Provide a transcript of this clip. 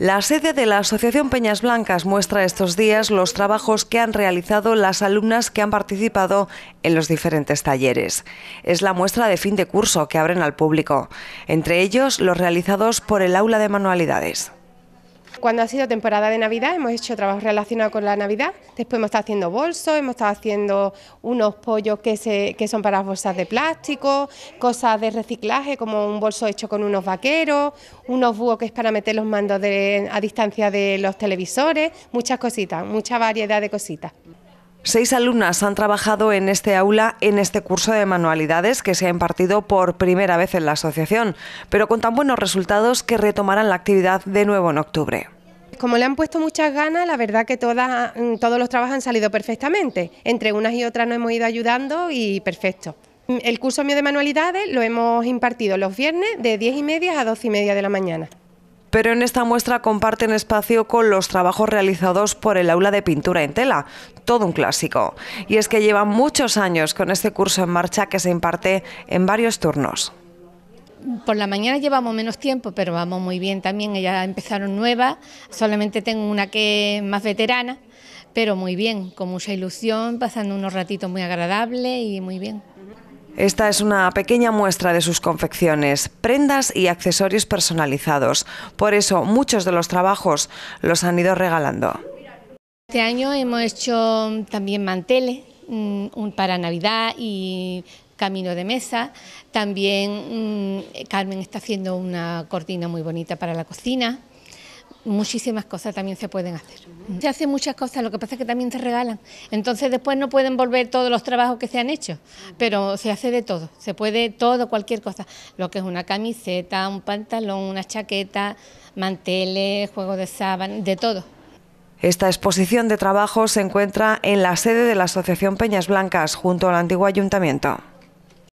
La sede de la Asociación Peñas Blancas muestra estos días los trabajos que han realizado las alumnas que han participado en los diferentes talleres. Es la muestra de fin de curso que abren al público, entre ellos los realizados por el aula de manualidades. Cuando ha sido temporada de Navidad hemos hecho trabajo relacionado con la Navidad, después hemos estado haciendo bolsos, hemos estado haciendo unos pollos que, que son para bolsas de plástico, cosas de reciclaje como un bolso hecho con unos vaqueros, unos búhos que es para meter los mandos a distancia de los televisores, muchas cositas, mucha variedad de cositas. Seis alumnas han trabajado en este aula en este curso de manualidades que se ha impartido por primera vez en la asociación, pero con tan buenos resultados que retomarán la actividad de nuevo en octubre. Como le han puesto muchas ganas, la verdad que todos los trabajos han salido perfectamente. Entre unas y otras nos hemos ido ayudando y perfecto. El curso mío de manualidades lo hemos impartido los viernes de 10 y media a 12 y media de la mañana. Pero en esta muestra comparten espacio con los trabajos realizados por el aula de pintura en tela, todo un clásico. Y es que lleva muchos años con este curso en marcha que se imparte en varios turnos por la mañana llevamos menos tiempo, pero vamos muy bien también. Ya empezaron nuevas, solamente tengo una que es más veterana, pero muy bien, con mucha ilusión, pasando unos ratitos muy agradables y muy bien. Esta es una pequeña muestra de sus confecciones, prendas y accesorios personalizados. Por eso muchos de los trabajos los han ido regalando. Este año hemos hecho también manteles mm, para Navidad y camino de mesa. También mm, Carmen está haciendo una cortina muy bonita para la cocina. Muchísimas cosas también se pueden hacer. Se hacen muchas cosas, lo que pasa es que también se regalan. Entonces después no pueden volver todos los trabajos que se han hecho, pero se hace de todo, se puede todo, cualquier cosa. Lo que es una camiseta, un pantalón, una chaqueta, manteles, juego de sábana, de todo. Esta exposición de trabajo se encuentra en la sede de la Asociación Peñas Blancas, junto al antiguo ayuntamiento.